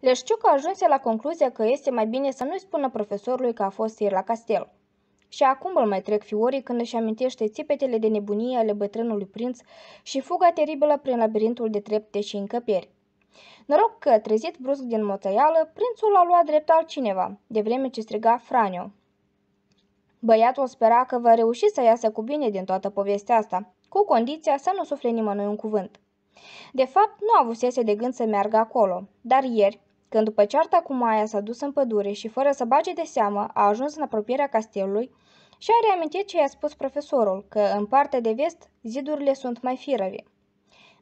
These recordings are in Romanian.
Leșciuc ajunse la concluzia că este mai bine să nu-i spună profesorului că a fost ieri la castel. Și acum îl mai trec fiorii când își amintește țipetele de nebunie ale bătrânului prinț și fuga teribilă prin labirintul de trepte și încăperi. Noroc că, trezit brusc din moțăială, prințul a luat drept altcineva, de vreme ce striga Franio. Băiatul spera că va reuși să iasă cu bine din toată povestea asta, cu condiția să nu sufle nimănui un cuvânt. De fapt, nu avusese de gând să meargă acolo, dar ieri, când după cearta cu Maia s-a dus în pădure și fără să bage de seamă a ajuns în apropierea castelului, și-a reamintit ce i-a spus profesorul, că în partea de vest zidurile sunt mai firave.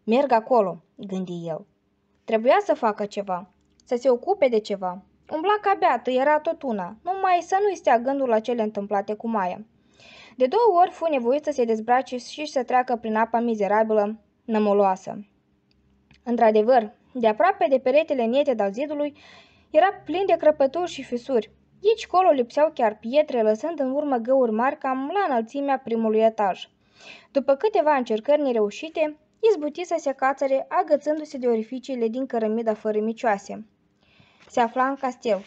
Merg acolo, gândi el. Trebuia să facă ceva, să se ocupe de ceva. Umbla ca beată, era tot una, numai să nu-i stea gândul la cele întâmplate cu Maia. De două ori fu nevoit să se dezbrace și să treacă prin apa mizerabilă, nămoloasă. Într-adevăr, de aproape de peretele neted al zidului era plin de crăpături și fisuri. Aici colo lipseau chiar pietre, lăsând în urmă găuri mari cam la înălțimea primului etaj. După câteva încercări nereușite, izbuti să se cațăre agățându-se de orificiile din cărămida micioase. Se afla în castel.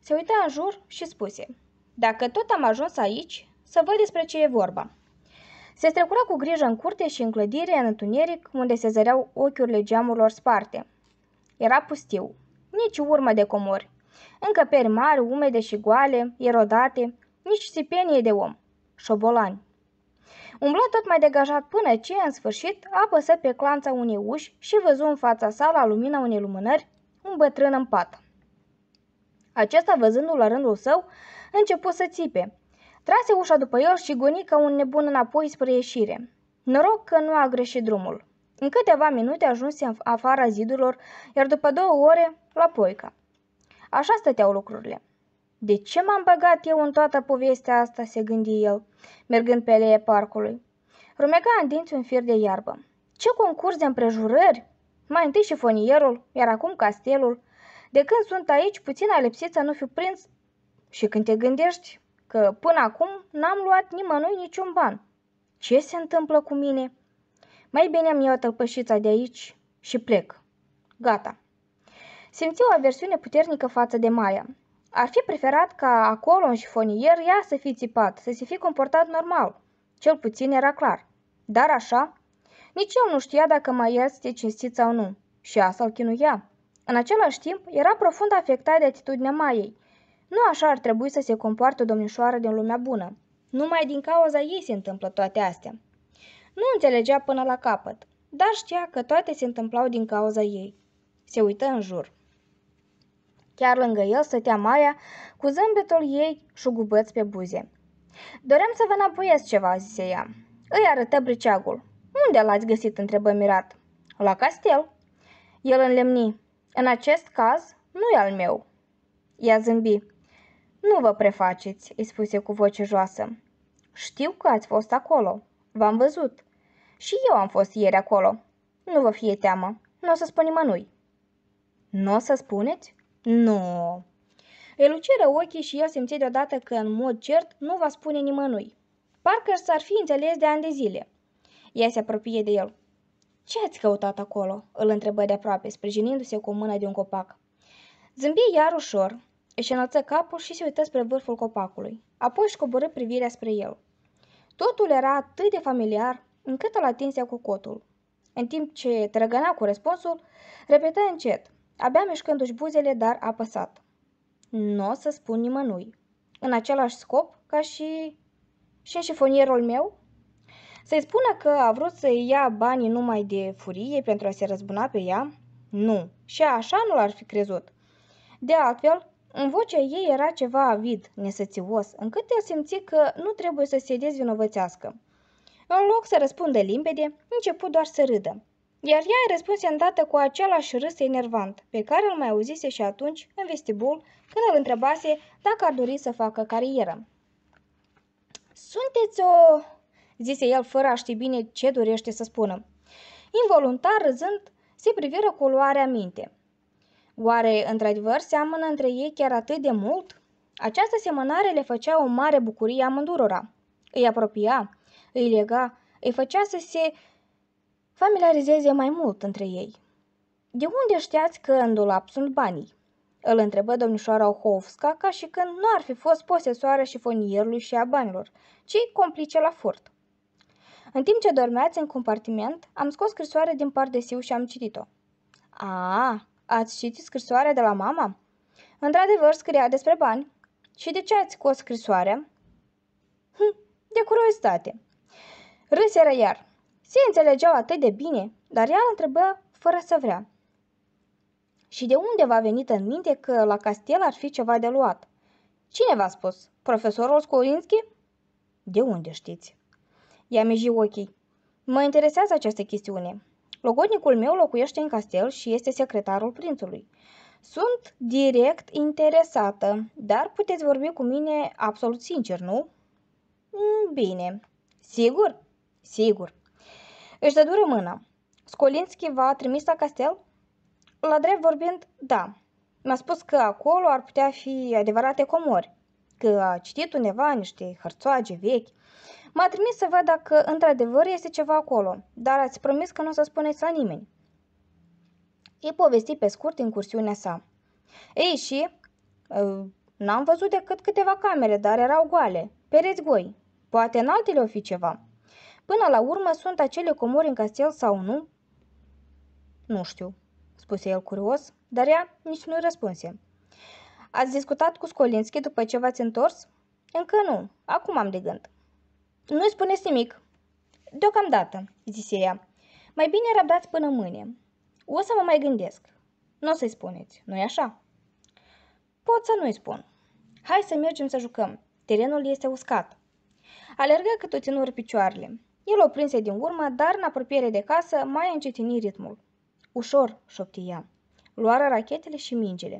Se uita în jur și spuse, Dacă tot am ajuns aici, să văd despre ce e vorba. Se strecura cu grijă în curte și în clădire, în întuneric, unde se zăreau ochiurile geamurilor sparte. Era pustiu. Nici urmă de comori. Încăperi mari, umede și goale, erodate, nici sipenie de om. Șobolani. Umblă tot mai degajat până ce, în sfârșit, apăsă pe clanța unei uși și văzu în fața sa, la lumina unei lumânări, un bătrân în pat. Acesta, văzându-l la rândul său, început să țipe. Trase ușa după el și goni ca un nebun înapoi spre ieșire. Noroc că nu a greșit drumul. În câteva minute ajunse în afara zidurilor, iar după două ore la poica. Așa stăteau lucrurile. De ce m-am băgat eu în toată povestea asta, se gândi el, mergând pe aleea parcului. Rumega în dinți un fir de iarbă. Ce concurs de împrejurări! Mai întâi și fonierul, iar acum castelul. De când sunt aici, puțin lipsit să nu fiu prins. Și când te gândești că până acum n-am luat nimănui niciun ban. Ce se întâmplă cu mine?" Mai bine îmi iau tălpășița de aici și plec. Gata. Simți o aversiune puternică față de Maia. Ar fi preferat ca acolo în șifonier ea să fi țipat, să se fi comportat normal. Cel puțin era clar. Dar așa? Nici el nu știa dacă mai este cinstit sau nu. Și asta îl chinuia. În același timp, era profund afectat de atitudinea Maiei. Nu așa ar trebui să se comporte o domnișoară din lumea bună. Numai din cauza ei se întâmplă toate astea. Nu înțelegea până la capăt, dar știa că toate se întâmplau din cauza ei. Se uită în jur. Chiar lângă el stătea Maia cu zâmbetul ei șugubăț pe buze. Doream să vă înapoiesc ceva, zise ea. Îi arătă briceagul. Unde l-ați găsit? întrebă mirat. La castel. El înlemni. În acest caz, nu e al meu. Ea zâmbi. Nu vă prefaceți, îi spuse cu voce joasă. Știu că ați fost acolo. V-am văzut. Și eu am fost ieri acolo. Nu vă fie teamă, nu o să spun nimănui. Nu o să spuneți? Nu. El uceră ochii și el simți deodată că, în mod cert, nu va spune nimănui. Parcă s-ar fi înțeles de ani de zile. Ea se apropie de el. Ce ați căutat acolo?" îl întrebă de aproape, sprijinindu-se cu mâna de un copac. Zâmbi iar ușor, își înălță capul și se uită spre vârful copacului. Apoi își coborâ privirea spre el. Totul era atât de familiar, încât la atinse cu cotul. În timp ce trăgăna cu răspunsul, repetă încet, abia mișcându-și buzele, dar apăsat. Nu o să spun nimănui. În același scop, ca și... și șifonierul meu? Să-i spună că a vrut să ia banii numai de furie pentru a se răzbuna pe ea? Nu, și așa nu l-ar fi crezut. De altfel, în vocea ei era ceva avid, nesățios, încât el simți că nu trebuie să se dezvinovățească. În loc să răspundă limpede, început doar să râdă. Iar ea îi răspunse îndată cu același râs enervant, pe care îl mai auzise și atunci, în vestibul, când îl întrebase dacă ar dori să facă carieră. Sunteți o... zise el fără a ști bine ce dorește să spună. Involuntar, râzând, se priviră cu luarea minte. Oare, într-adevăr, seamănă între ei chiar atât de mult? Această semănare le făcea o mare bucurie amândurora. Îi apropia, îi lega, îi făcea să se familiarizeze mai mult între ei. De unde știați că în dulap sunt banii? Îl întrebă domnișoara Ohovska ca și când nu ar fi fost posesoarea șifonierului și a banilor, ci complice la furt. În timp ce dormeați în compartiment, am scos scrisoarea din siu și am citit-o. A, ați citit scrisoarea de la mama? Într-adevăr, scria despre bani. Și de ce ați scos scrisoarea? Hm, de curiozitate. Râseră iar. Se înțelegeau atât de bine, dar ea întrebă fără să vrea. Și de unde va venit în minte că la castel ar fi ceva de luat? Cine v-a spus? Profesorul Skolinski? De unde știți? Ea miji ochii. Mă interesează această chestiune. Logodnicul meu locuiește în castel și este secretarul prințului. Sunt direct interesată, dar puteți vorbi cu mine absolut sincer, nu? Mm, bine. Sigur? Sigur. Își dură mâna. Scolinski v-a trimis la castel? La drept vorbind, da. Mi-a spus că acolo ar putea fi adevărate comori, că a citit undeva niște hărțoage vechi. M-a trimis să văd dacă într-adevăr este ceva acolo, dar ați promis că nu o să spuneți la nimeni. E povesti pe scurt incursiunea sa. Ei și... Ă, n-am văzut decât câteva camere, dar erau goale, pereți goi. Poate în altele o fi ceva. Până la urmă, sunt acele comori în castel sau nu? Nu știu, spuse el curios, dar ea nici nu-i răspunse. Ați discutat cu Scolinski după ce v-ați întors? Încă nu, acum am de gând. Nu-i spuneți nimic. Deocamdată, zise ea. Mai bine răbdați până mâine. O să mă mai gândesc. Nu o să-i spuneți, nu-i așa? Pot să nu-i spun. Hai să mergem să jucăm. Terenul este uscat. Alergă cât o ținură picioarele. El o prinse din urmă, dar în apropiere de casă mai încetini ritmul. Ușor, ea. Luară rachetele și mingile.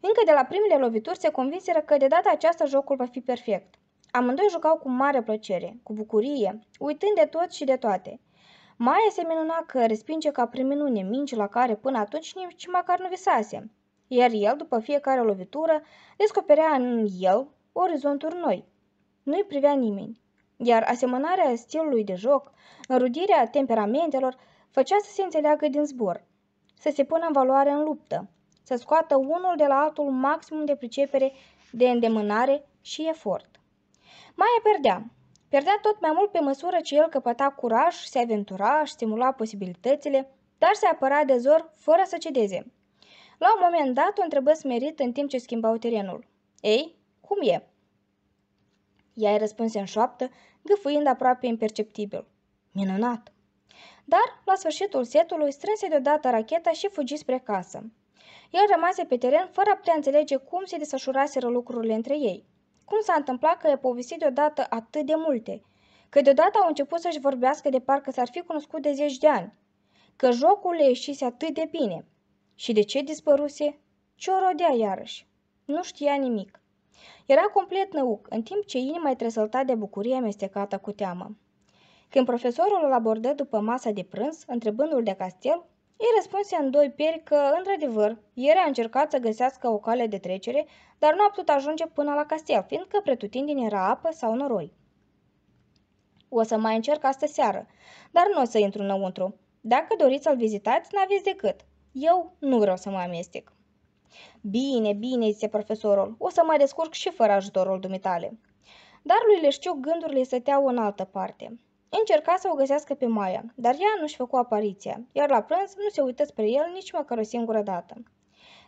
Încă de la primele lovituri se convinseră că de data aceasta jocul va fi perfect. Amândoi jucau cu mare plăcere, cu bucurie, uitând de tot și de toate. Maia se minuna că respinge ca prin minune minci la care până atunci nici măcar nu visase, iar el, după fiecare lovitură, descoperea în el orizonturi noi. Nu-i privea nimeni iar asemănarea stilului de joc, înrudirea temperamentelor, făcea să se înțeleagă din zbor, să se pună în valoare în luptă, să scoată unul de la altul maximum de pricepere, de îndemânare și efort. Maia perdea. Perdea tot mai mult pe măsură ce el căpăta curaj, se aventura, stimula posibilitățile, dar se apăra de zor fără să cedeze. La un moment dat o întrebă smerit în timp ce schimbau terenul. Ei, cum e? Ea îi răspunse în șoaptă, gâfâind aproape imperceptibil. Minunat! Dar, la sfârșitul setului, strânse deodată racheta și fugi spre casă. El rămase pe teren fără a putea înțelege cum se desfășuraseră lucrurile între ei. Cum s-a întâmplat că e a povestit deodată atât de multe? Că deodată au început să-și vorbească de parcă s-ar fi cunoscut de zeci de ani? Că jocul le ieșise atât de bine? Și de ce dispăruse? Ce o rodea iarăși? Nu știa nimic. Era complet năuc, în timp ce inima îi trezălta de bucurie amestecată cu teamă. Când profesorul îl abordă după masa de prânz, întrebându-l de castel, ei răspunse în doi pieri că, într-adevăr, ieri a încercat să găsească o cale de trecere, dar nu a putut ajunge până la castel, fiindcă pretutindeni era apă sau noroi. O să mai încerc astă seară, dar nu o să intru înăuntru. Dacă doriți să-l vizitați, n-aveți decât. Eu nu vreau să mă amestec. Bine, bine, zise profesorul, o să mă descurc și fără ajutorul dumitale. Dar lui Leșciuc gândurile stăteau în altă parte. Încerca să o găsească pe Maia, dar ea nu-și făcu apariția, iar la prânz nu se uită spre el nici măcar o singură dată.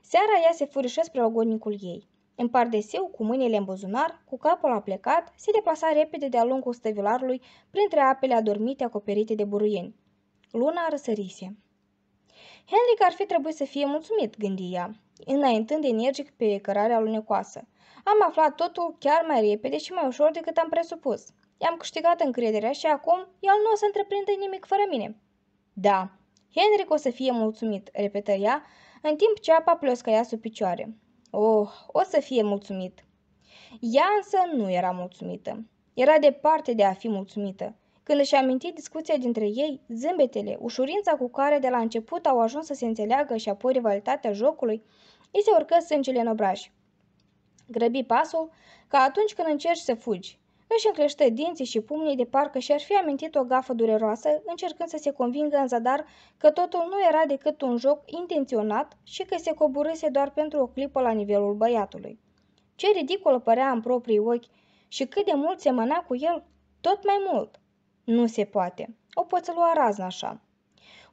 Seara ea se furișă spre ogonicul ei. În seu, cu mâinile în buzunar, cu capul aplecat, se deplasa repede de-a lungul stăvilarului printre apele adormite acoperite de buruieni. Luna răsărise. Henrik ar fi trebuit să fie mulțumit, gândi ea, înaintând energic pe cărarea alunecoasă. Am aflat totul chiar mai repede și mai ușor decât am presupus. I-am câștigat încrederea și acum el nu o să întreprindă nimic fără mine. Da, Henrik o să fie mulțumit, repetă ea, în timp ce apa ploscăia sub picioare. Oh, o să fie mulțumit. Ea însă nu era mulțumită. Era departe de a fi mulțumită. Când își aminti discuția dintre ei, zâmbetele, ușurința cu care de la început au ajuns să se înțeleagă și apoi rivalitatea jocului, îi se urcă sângele în obraj. Grăbi pasul, ca atunci când încerci să fugi. Își încleștă dinții și pumnii de parcă și-ar fi amintit o gafă dureroasă, încercând să se convingă în zadar că totul nu era decât un joc intenționat și că se coborâse doar pentru o clipă la nivelul băiatului. Ce ridicol părea în proprii ochi și cât de mult semăna cu el, tot mai mult. Nu se poate. O poți lua razna așa.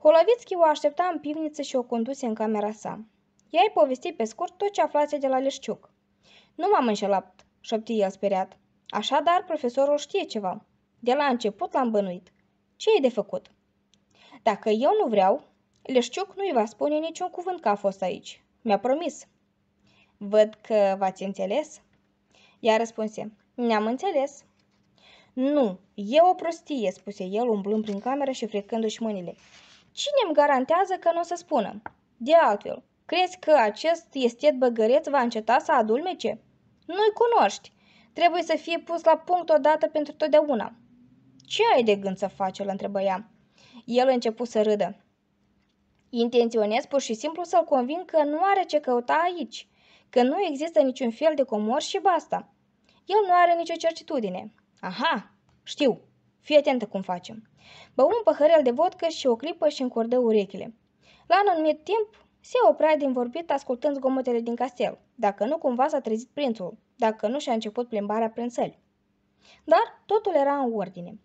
Holovițchi o aștepta în pivniță și o conduse în camera sa. Ea îi povesti pe scurt tot ce aflase de la Leșciuc. Nu m-am înșelat, șopti el speriat. Așadar, profesorul știe ceva. De la început l-am bănuit. Ce e de făcut? Dacă eu nu vreau, Leșciuc nu-i va spune niciun cuvânt că a fost aici. Mi-a promis. Văd că v-ați înțeles? Ea răspunse. Ne-am înțeles. Nu, e o prostie, spuse el umblând prin cameră și frecându-și mâinile. Cine îmi garantează că nu o să spună? De altfel, crezi că acest estet băgăreț va înceta să adulmece? Nu-i cunoști. Trebuie să fie pus la punct odată pentru totdeauna. Ce ai de gând să faci?" îl întrebă ea. El a început să râdă. Intenționez pur și simplu să-l convin că nu are ce căuta aici, că nu există niciun fel de comor și basta. El nu are nicio certitudine. Aha, știu. Fii atentă cum facem. Bău un păhărel de vodcă și o clipă și încordă urechile. La un anumit timp se oprea din vorbit ascultând zgomotele din castel, dacă nu cumva s-a trezit prințul, dacă nu și-a început plimbarea prin săli. Dar totul era în ordine.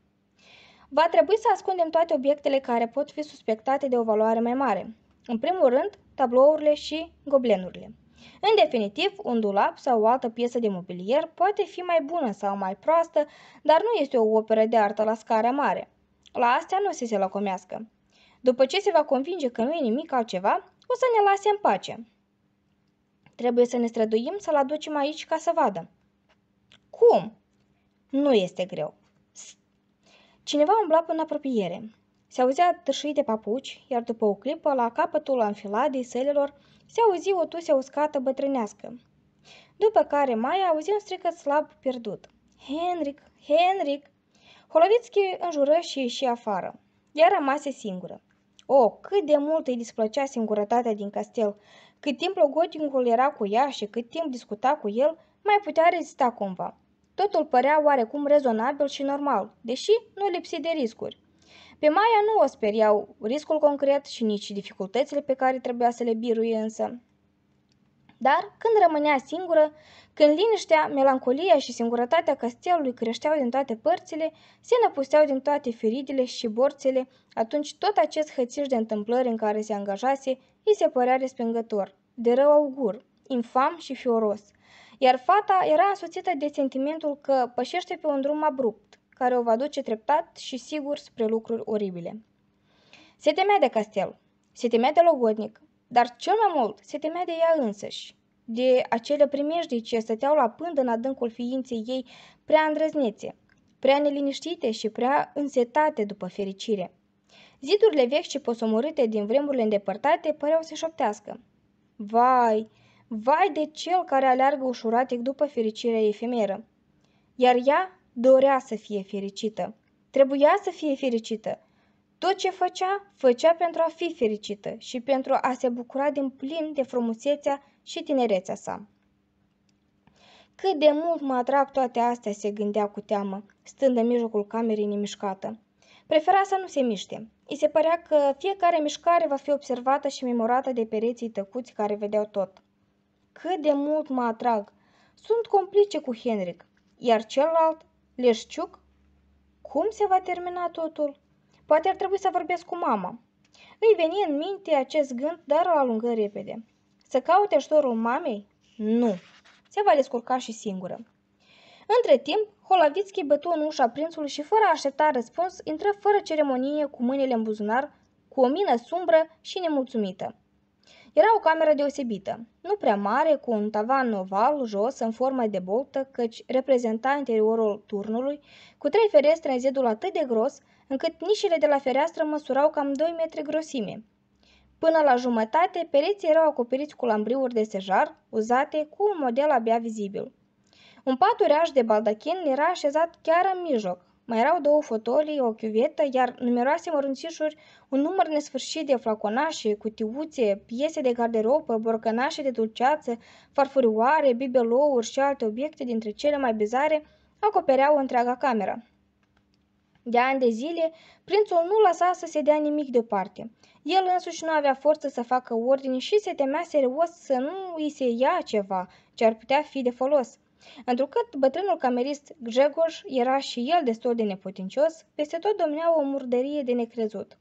Va trebui să ascundem toate obiectele care pot fi suspectate de o valoare mai mare. În primul rând, tablourile și goblenurile. În definitiv, un dulap sau o altă piesă de mobilier poate fi mai bună sau mai proastă, dar nu este o operă de artă la scară mare. La astea nu se se lăcomească. După ce se va convinge că nu e nimic altceva, o să ne lase în pace. Trebuie să ne străduim să-l aducem aici ca să vadă. Cum? Nu este greu. Cineva umbla până în apropiere. Se auzea tâșii de papuci, iar după o clipă, la capătul anfiladei selelor, se auzi o tuse uscată bătrânească. După care mai auzi un stricăt slab pierdut. Henric! Henric! Holovitski înjură și ieși afară. Ea rămase singură. O, oh, cât de mult îi displăcea singurătatea din castel! Cât timp logotingul era cu ea și cât timp discuta cu el, mai putea rezista cumva. Totul părea oarecum rezonabil și normal, deși nu lipsi de riscuri. Pe Maia nu o speriau riscul concret și nici dificultățile pe care trebuia să le biruie însă. Dar când rămânea singură, când liniștea, melancolia și singurătatea castelului creșteau din toate părțile, se năpusteau din toate feridile și borțele, atunci tot acest hățiș de întâmplări în care se angajase îi se părea respingător, de rău augur, infam și fioros. Iar fata era însoțită de sentimentul că pășește pe un drum abrupt, care o va duce treptat și sigur spre lucruri oribile. Se temea de castel, se temea de logodnic, dar cel mai mult se temea de ea însăși, de acele primejdii ce stăteau la pândă în adâncul ființei ei prea îndrăznețe, prea neliniștite și prea însetate după fericire. Zidurile vechi și posomorâte din vremurile îndepărtate păreau să șoptească. Vai, vai de cel care aleargă ușuratic după fericirea efemeră! Iar ea dorea să fie fericită. Trebuia să fie fericită. Tot ce făcea, făcea pentru a fi fericită și pentru a se bucura din plin de frumusețea și tinerețea sa. Cât de mult mă atrag toate astea, se gândea cu teamă, stând în mijlocul camerei nemișcată. Prefera să nu se miște. I se părea că fiecare mișcare va fi observată și memorată de pereții tăcuți care vedeau tot. Cât de mult mă atrag! Sunt complice cu Henric, iar celălalt Leșciuc? Cum se va termina totul? Poate ar trebui să vorbesc cu mama. Îi veni în minte acest gând, dar o alungă repede. Să caute ajutorul mamei? Nu. Se va descurca și singură. Între timp, Holavitski bătu în ușa prințului și fără a aștepta răspuns, intră fără ceremonie cu mâinile în buzunar, cu o mină sumbră și nemulțumită. Era o cameră deosebită, nu prea mare, cu un tavan oval jos în formă de boltă, căci reprezenta interiorul turnului, cu trei ferestre în zidul atât de gros, încât nișele de la fereastră măsurau cam 2 metri grosime. Până la jumătate, pereții erau acoperiți cu lambriuri de sejar, uzate, cu un model abia vizibil. Un pat uriaș de baldachin era așezat chiar în mijloc, mai erau două fotolii, o chiuvetă, iar numeroase mărunțișuri, un număr nesfârșit de flaconașe, cutiuțe, piese de garderobă, borcănașe de dulceață, farfurioare, bibelouri și alte obiecte dintre cele mai bizare acopereau întreaga cameră. De ani de zile, prințul nu lăsa să se dea nimic deoparte. El însuși nu avea forță să facă ordine și se temea serios să nu îi se ia ceva ce ar putea fi de folos – Întrucât bătrânul camerist Gregor era și el destul de neputincios, peste tot domnea o murdărie de necrezut.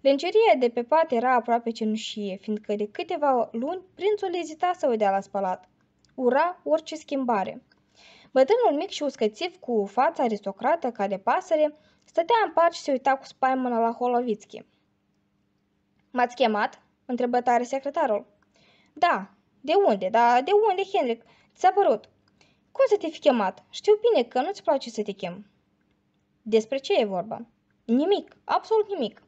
Lenceria de pe pat era aproape cenușie, fiindcă de câteva luni prințul ezita să o dea la spălat. Ura orice schimbare. Bătrânul mic și uscățiv cu fața aristocrată ca de pasăre, stătea în pat și se uita cu spaimă la Holovitski. M-ați chemat?" întrebă tare secretarul. Da, de unde? Da, de unde, Henric? Ți-a părut?" Cum să te fi chemat? Știu bine că nu-ți place să te chem. Despre ce e vorba? Nimic, absolut nimic.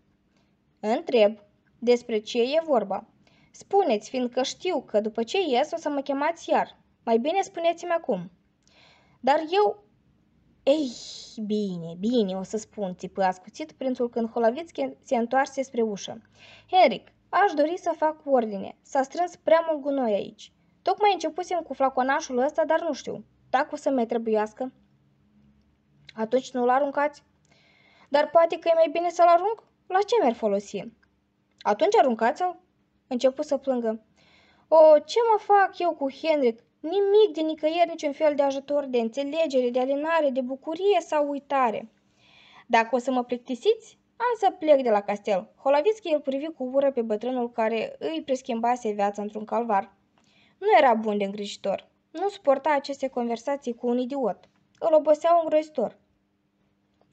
Întreb, despre ce e vorba? Spuneți, fiindcă știu că după ce ies o să mă chemați iar. Mai bine spuneți-mi acum. Dar eu... Ei, bine, bine, o să spun, țipă ascuțit prințul când Holavițchi se întoarse spre ușă. Henric, aș dori să fac ordine. S-a strâns prea mult gunoi aici. Tocmai începusem cu flaconașul ăsta, dar nu știu dacă o să mai trebuiască, atunci nu-l aruncați? Dar poate că e mai bine să-l arunc? La ce mi-ar folosi? Atunci aruncați-l? Început să plângă. O, ce mă fac eu cu Henric? Nimic de nicăieri, niciun fel de ajutor, de înțelegere, de alinare, de bucurie sau uitare. Dacă o să mă plictisiți, am să plec de la castel. Holavischi îl privi cu ură pe bătrânul care îi preschimbase viața într-un calvar. Nu era bun de îngrijitor. Nu suporta aceste conversații cu un idiot. Îl oboseau îngrozitor.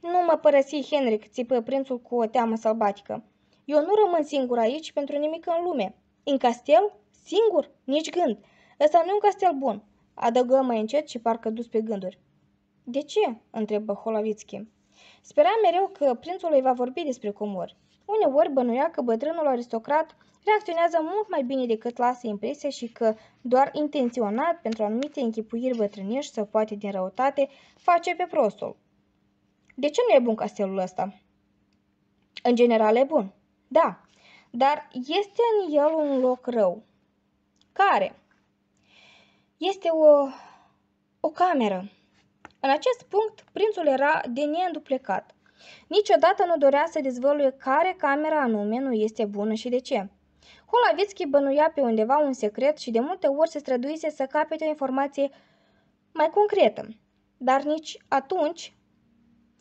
Nu mă părăsi, Henric, țipă prințul cu o teamă sălbatică. Eu nu rămân singur aici pentru nimic în lume. În castel? Singur? Nici gând. Ăsta nu e un castel bun. Adăugă mai încet și parcă dus pe gânduri. De ce? întrebă Holovitski. Spera mereu că prințul îi va vorbi despre comori uneori bănuia că bătrânul aristocrat reacționează mult mai bine decât lasă impresia și că, doar intenționat pentru anumite închipuiri bătrânești să poate din răutate, face pe prostul. De ce nu e bun castelul ăsta? În general e bun, da, dar este în el un loc rău. Care? Este o... o cameră. În acest punct, prințul era de neînduplecat. Niciodată nu dorea să dezvăluie care camera anume nu este bună și de ce. Holavitski bănuia pe undeva un secret și de multe ori se străduise să capete o informație mai concretă. Dar nici atunci,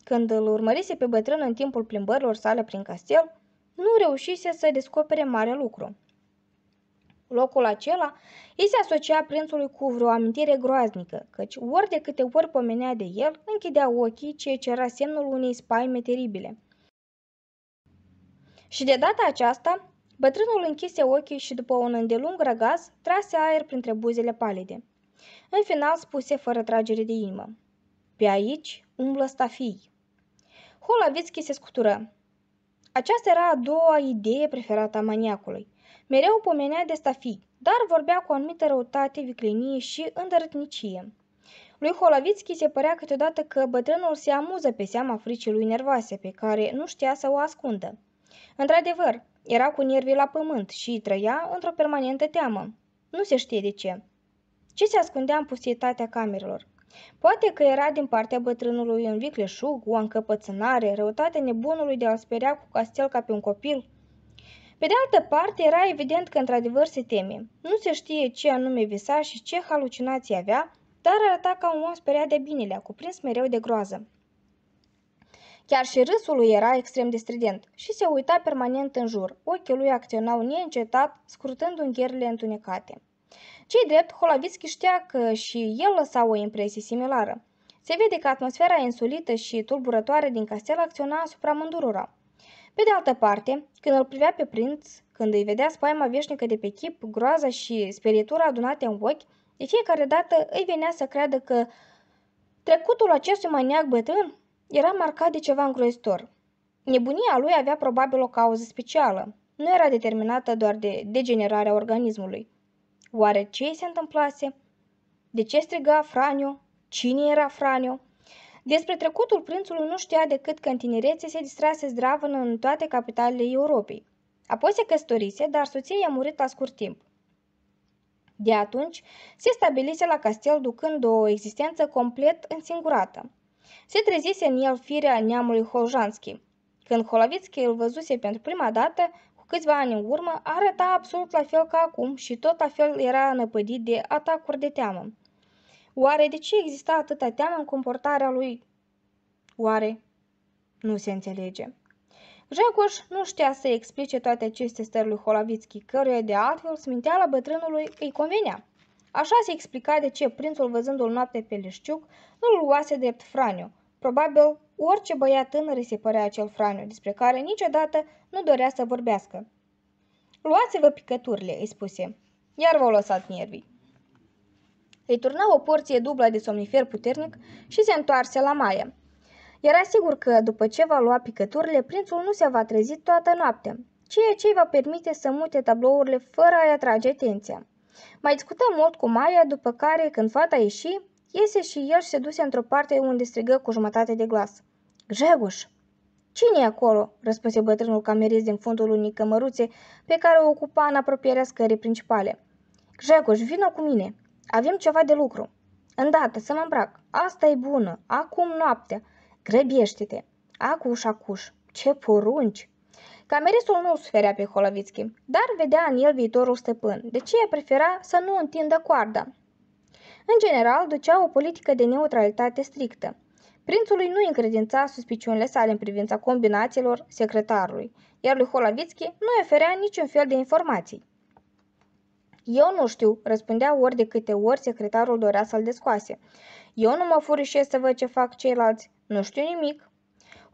când îl urmărise pe bătrân în timpul plimbărilor sale prin castel, nu reușise să descopere mare lucru locul acela, îi se asocia prințului cu vreo amintire groaznică, căci ori de câte ori pomenea de el, închidea ochii, ceea ce era semnul unei spaime teribile. Și de data aceasta, bătrânul închise ochii și după un îndelung răgaz, trase aer printre buzele palide. În final spuse fără tragere de inimă. Pe aici umblă stafii. Holavitski se scutură. Aceasta era a doua idee preferată a maniacului. Mereu pomenea de stafii, dar vorbea cu o anumită răutate, viclenie și îndărătnicie. Lui Holovitski se părea câteodată că bătrânul se amuză pe seama fricii lui nervoase, pe care nu știa să o ascundă. Într-adevăr, era cu nervii la pământ și trăia într-o permanentă teamă. Nu se știe de ce. Ce se ascundea în pustietatea camerelor? Poate că era din partea bătrânului un vicleșug, o încăpățânare, răutatea nebunului de a-l speria cu castel ca pe un copil – pe de altă parte, era evident că într-adevăr se teme. Nu se știe ce anume visa și ce halucinații avea, dar arăta ca un om speriat de binele, cuprins mereu de groază. Chiar și râsul lui era extrem de strident și se uita permanent în jur. Ochii lui acționau neîncetat, scrutând ungherile întunecate. Cei drept, Holavitski știa că și el lăsa o impresie similară. Se vede că atmosfera insulită și tulburătoare din castel acționa asupra mândurora. Pe de altă parte, când îl privea pe prinț, când îi vedea spaima veșnică de pe chip, groaza și sperietura adunate în ochi, de fiecare dată îi venea să creadă că trecutul acestui maniac bătrân era marcat de ceva îngrozitor. Nebunia lui avea probabil o cauză specială. Nu era determinată doar de degenerarea organismului. Oare ce îi se întâmplase? De ce striga Franiu? Cine era Franiu? Despre trecutul prințului nu știa decât că în tinerețe se distrase zdravă în toate capitalele Europei. Apoi se căsătorise, dar soția i-a murit la scurt timp. De atunci, se stabilise la castel ducând o existență complet însingurată. Se trezise în el firea neamului Holjanski. Când Holovițchi îl văzuse pentru prima dată, cu câțiva ani în urmă, arăta absolut la fel ca acum și tot la fel era năpădit de atacuri de teamă. Oare de ce exista atâta teamă în comportarea lui? Oare? Nu se înțelege. Jacoș nu știa să explice toate aceste stări lui Holavitski, căruia de altfel sminteala bătrânului îi convenea. Așa se explica de ce prințul văzându-l noapte pe Leșciuc nu-l luase drept Franiu. Probabil orice băiat tânăr îi se părea acel Franiu, despre care niciodată nu dorea să vorbească. Luați-vă picăturile, îi spuse, iar vă lăsați nervii îi turna o porție dublă de somnifer puternic și se întoarse la Maia. Era sigur că, după ce va lua picăturile, prințul nu se va trezi toată noaptea, ceea ce îi va permite să mute tablourile fără a-i atrage atenția. Mai discută mult cu Maia, după care, când fata ieși, iese și el și se duse într-o parte unde strigă cu jumătate de glas. Greguș! Cine e acolo?" răspunse bătrânul camerist din fundul unei cămăruțe pe care o ocupa în apropierea scării principale. Greguș, vină cu mine!" Avem ceva de lucru. Îndată să mă îmbrac. Asta e bună. Acum noaptea. grăbește te Acuș, acuș. Ce porunci! Cameristul nu suferea pe Holovițchi, dar vedea în el viitorul stăpân, de ce prefera să nu întindă coarda. În general, ducea o politică de neutralitate strictă. Prințului nu încredința suspiciunile sale în privința combinațiilor secretarului, iar lui Holovițchi nu oferea niciun fel de informații. Eu nu știu, răspundea ori de câte ori secretarul dorea să-l descoase. Eu nu mă furișez să văd ce fac ceilalți. Nu știu nimic.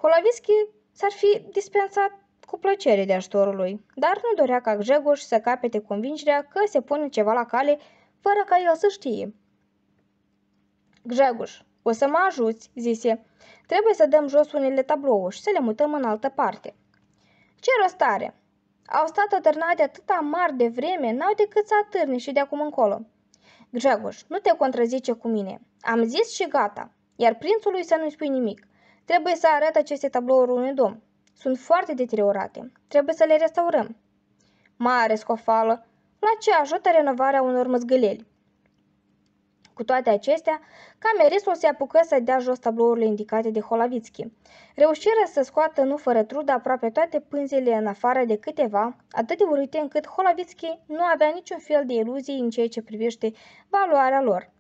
Holovischi s-ar fi dispensat cu plăcere de ajutorul lui, dar nu dorea ca Gjegoș să capete convingerea că se pune ceva la cale fără ca el să știe. Gjegoș, o să mă ajuți, zise. Trebuie să dăm jos unele tablouri și să le mutăm în altă parte. Ce rost are? Au stat atârnate atâta mari de vreme, n-au decât să atârne și de acum încolo. Gregoș, nu te contrazice cu mine. Am zis și gata. Iar prințului să nu-i spui nimic. Trebuie să arăt aceste tablouri unui domn. Sunt foarte deteriorate. Trebuie să le restaurăm. Mare scofală! La ce ajută renovarea unor măzgăleli? Cu toate acestea, camerisul se apucă să dea jos tablourile indicate de Holavitski. Reușiră să scoată nu fără trudă aproape toate pânzele în afară de câteva, atât de urâte încât Holavitski nu avea niciun fel de iluzii în ceea ce privește valoarea lor.